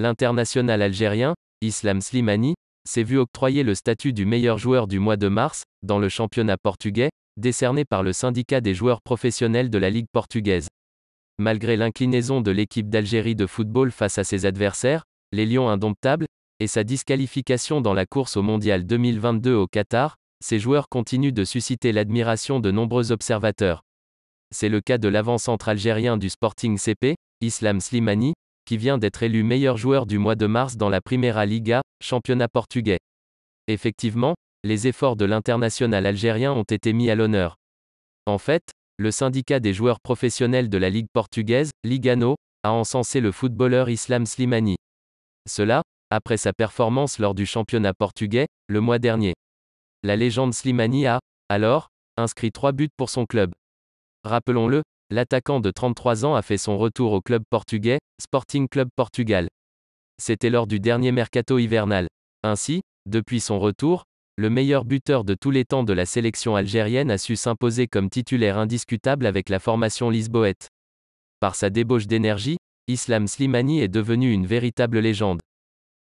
L'international algérien, Islam Slimani, s'est vu octroyer le statut du meilleur joueur du mois de mars, dans le championnat portugais, décerné par le syndicat des joueurs professionnels de la Ligue portugaise. Malgré l'inclinaison de l'équipe d'Algérie de football face à ses adversaires, les Lions indomptables, et sa disqualification dans la course au Mondial 2022 au Qatar, ces joueurs continuent de susciter l'admiration de nombreux observateurs. C'est le cas de l'avant-centre algérien du Sporting CP, Islam Slimani, qui vient d'être élu meilleur joueur du mois de mars dans la Primeira Liga, championnat portugais. Effectivement, les efforts de l'international algérien ont été mis à l'honneur. En fait, le syndicat des joueurs professionnels de la Ligue portugaise, Ligano, a encensé le footballeur Islam Slimani. Cela, après sa performance lors du championnat portugais, le mois dernier. La légende Slimani a, alors, inscrit trois buts pour son club. Rappelons-le, L'attaquant de 33 ans a fait son retour au club portugais, Sporting Club Portugal. C'était lors du dernier mercato hivernal. Ainsi, depuis son retour, le meilleur buteur de tous les temps de la sélection algérienne a su s'imposer comme titulaire indiscutable avec la formation lisboète. Par sa débauche d'énergie, Islam Slimani est devenu une véritable légende.